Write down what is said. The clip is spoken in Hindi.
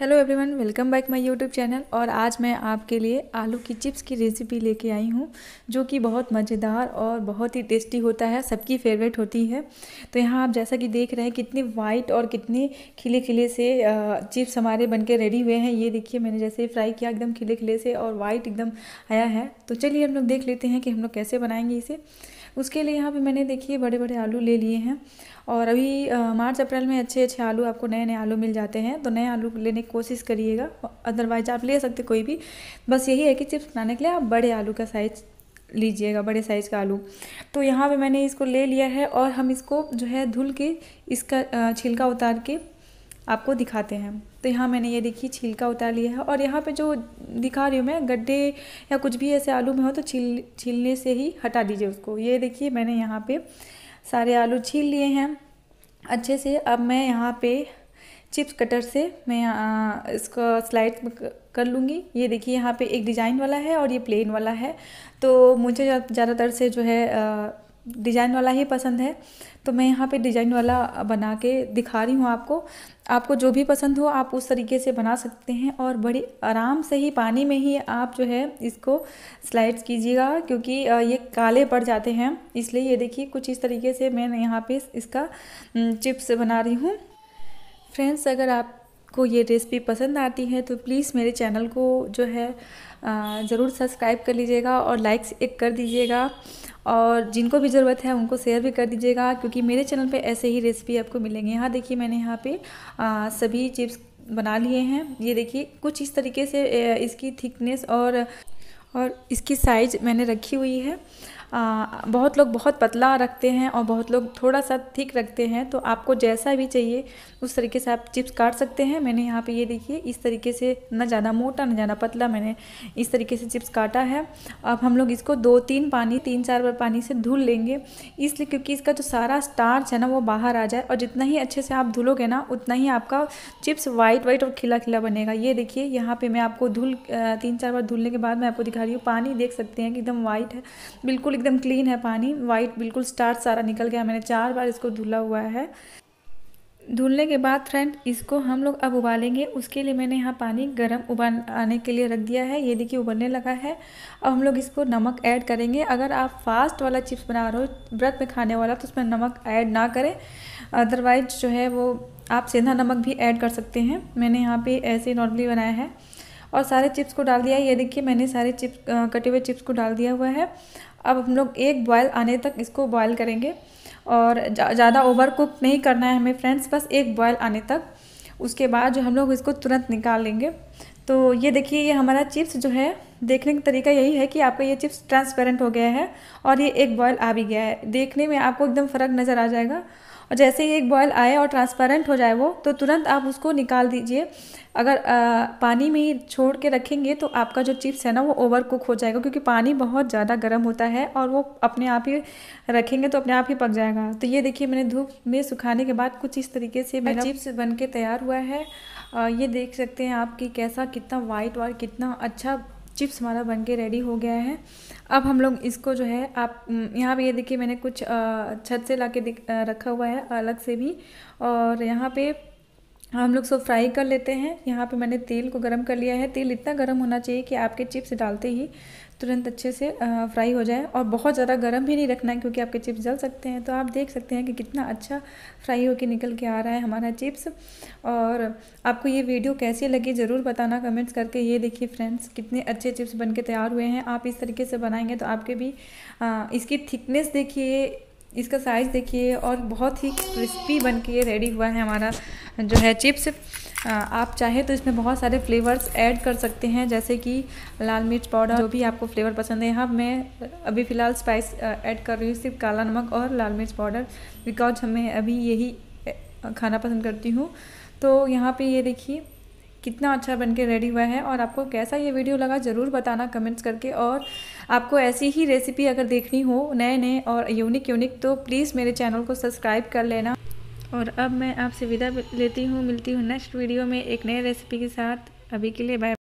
hello everyone welcome back my YouTube channel और आज मैं आपके लिए आलू की चिप्स की रेसिपी लेके आई हूँ जो कि बहुत मज़ेदार और बहुत ही टेस्टी होता है सबकी फेवरेट होती है तो यहाँ आप जैसा कि देख रहे हैं कितनी वाइट और कितने खिले खिले से चिप्स हमारे बनके रेडी हुए हैं ये देखिए मैंने जैसे फ्राई किया एकदम खिले खिले से और वाइट एकदम आया है तो चलिए हम लोग देख लेते हैं कि हम लोग कैसे बनाएंगे इसे उसके लिए यहाँ पे मैंने देखिए बड़े बड़े आलू ले लिए हैं और अभी मार्च अप्रैल में अच्छे अच्छे आलू आपको नए नए आलू मिल जाते हैं तो नए आलू लेने की कोशिश करिएगा अदरवाइज आप ले सकते कोई भी बस यही है कि चिप्स बनाने के लिए आप बड़े आलू का साइज लीजिएगा बड़े साइज़ का आलू तो यहाँ पे मैंने इसको ले लिया है और हम इसको जो है धुल के इसका छिलका उतार के आपको दिखाते हैं तो यहाँ मैंने ये देखिए छिलका उतार लिया है और यहाँ पे जो दिखा रही हूँ मैं गड्ढे या कुछ भी ऐसे आलू में हो तो छील छीलने से ही हटा दीजिए उसको ये देखिए मैंने यहाँ पे सारे आलू छील लिए हैं अच्छे से अब मैं यहाँ पे चिप्स कटर से मैं इसका स्लाइड कर लूँगी ये देखिए यहाँ पे एक डिज़ाइन वाला है और ये प्लेन वाला है तो मुझे ज़्यादातर से जो है डिज़ाइन वाला ही पसंद है तो मैं यहाँ पे डिज़ाइन वाला बना के दिखा रही हूँ आपको आपको जो भी पसंद हो आप उस तरीके से बना सकते हैं और बड़ी आराम से ही पानी में ही आप जो है इसको स्लाइड्स कीजिएगा क्योंकि ये काले पड़ जाते हैं इसलिए ये देखिए कुछ इस तरीके से मैं यहाँ पे इसका चिप्स बना रही हूँ फ्रेंड्स अगर आप आपको ये रेसिपी पसंद आती है तो प्लीज़ मेरे चैनल को जो है ज़रूर सब्सक्राइब कर लीजिएगा और लाइक्स एक कर दीजिएगा और जिनको भी ज़रूरत है उनको शेयर भी कर दीजिएगा क्योंकि मेरे चैनल पे ऐसे ही रेसिपी आपको मिलेंगे यहाँ देखिए मैंने यहाँ पे आ, सभी चिप्स बना लिए हैं ये देखिए कुछ इस तरीके से इसकी थिकनेस और और इसकी साइज मैंने रखी हुई है बहुत लोग बहुत पतला रखते हैं और बहुत लोग थोड़ा सा थिक रखते हैं तो आपको जैसा भी चाहिए उस तरीके से आप चिप्स काट सकते हैं मैंने यहाँ पे ये देखिए इस तरीके से ना ज़्यादा मोटा ना ज़्यादा पतला मैंने इस तरीके से चिप्स काटा है अब हम लोग इसको दो तीन पानी तीन चार बार पानी से धुल लेंगे इसलिए क्योंकि इसका जो सारा स्टार्च है ना वो बाहर आ जाए और जितना ही अच्छे से आप धुलोगे ना उतना ही आपका चिप्स वाइट वाइट और खिला खिला बनेगा ये देखिए यहाँ पर मैं आपको धुल तीन चार बार धुलने के बाद मैं आपको दिखा रही हूँ पानी देख सकते हैं कि एकदम वाइट है बिल्कुल एकदम क्लीन है पानी वाइट बिल्कुल स्टार्च सारा निकल गया मैंने चार बार इसको धुला हुआ है धुलने के बाद फ्रेंड इसको हम लोग अब उबालेंगे उसके लिए मैंने यहाँ पानी गर्म उबाल आने के लिए रख दिया है ये देखिए उबलने लगा है अब हम लोग इसको नमक ऐड करेंगे अगर आप फास्ट वाला चिप्स बना रहे हो व्रत में खाने वाला तो उसमें नमक ऐड ना करें अदरवाइज जो है वो आप सेंधा नमक भी ऐड कर सकते हैं मैंने यहाँ पे ऐसे नॉर्मली बनाया है और सारे चिप्स को डाल दिया है ये देखिए मैंने सारे चिप्स कटे हुए चिप्स को डाल दिया हुआ है अब हम लोग एक बॉयल आने तक इसको बॉयल करेंगे और ज़्यादा ओवर कुक नहीं करना है हमें फ्रेंड्स बस एक बॉयल आने तक उसके बाद जो हम लोग इसको तुरंत निकाल लेंगे तो ये देखिए ये हमारा चिप्स जो है देखने का तरीका यही है कि आपका ये चिप्स ट्रांसपेरेंट हो गया है और ये एक बॉयल आ भी गया है देखने में आपको एकदम फ़र्क नज़र आ जाएगा और जैसे ही एक बॉयल आए और ट्रांसपेरेंट हो जाए वो तो तुरंत आप उसको निकाल दीजिए अगर आ, पानी में ही छोड़ के रखेंगे तो आपका जो चिप्स है ना वो ओवर कुक हो जाएगा क्योंकि पानी बहुत ज़्यादा गर्म होता है और वो अपने आप ही रखेंगे तो अपने आप ही पक जाएगा तो ये देखिए मैंने धूप में सुखाने के बाद कुछ इस तरीके से मेरा चिप्स बन के तैयार हुआ है आ, ये देख सकते हैं आप कि कैसा कितना वाइट और कितना अच्छा चिप्स हमारा बन के रेडी हो गया है अब हम लोग इसको जो है आप यहाँ पे ये देखिए मैंने कुछ छत से ला के रखा हुआ है अलग से भी और यहाँ पे हम लोग सब फ्राई कर लेते हैं यहाँ पे मैंने तेल को गरम कर लिया है तेल इतना गरम होना चाहिए कि आपके चिप्स डालते ही तुरंत अच्छे से फ्राई हो जाए और बहुत ज़्यादा गर्म भी नहीं रखना है क्योंकि आपके चिप्स जल सकते हैं तो आप देख सकते हैं कि कितना अच्छा फ्राई होकर निकल के आ रहा है हमारा चिप्स और आपको ये वीडियो कैसी लगी ज़रूर बताना कमेंट्स करके ये देखिए फ्रेंड्स कितने अच्छे चिप्स बन के तैयार हुए हैं आप इस तरीके से बनाएंगे तो आपके भी इसकी थिकनेस देखिए इसका साइज़ देखिए और बहुत ही क्रिस्पी बन के रेडी हुआ है हमारा जो है चिप्स आप चाहे तो इसमें बहुत सारे फ्लेवर्स ऐड कर सकते हैं जैसे कि लाल मिर्च पाउडर जो भी आपको फ्लेवर पसंद है यहाँ मैं अभी फ़िलहाल स्पाइस ऐड कर रही हूँ सिर्फ काला नमक और लाल मिर्च पाउडर बिकॉज हमें अभी यही खाना पसंद करती हूँ तो यहाँ पे ये देखिए कितना अच्छा बन के रेडी हुआ है और आपको कैसा ये वीडियो लगा ज़रूर बताना कमेंट्स करके और आपको ऐसी ही रेसिपी अगर देखनी हो नए नए और यूनिक यूनिक तो प्लीज़ मेरे चैनल को सब्सक्राइब कर लेना और अब मैं आपसे विदा लेती हूँ मिलती हूँ नेक्स्ट वीडियो में एक नए रेसिपी के साथ अभी के लिए बाय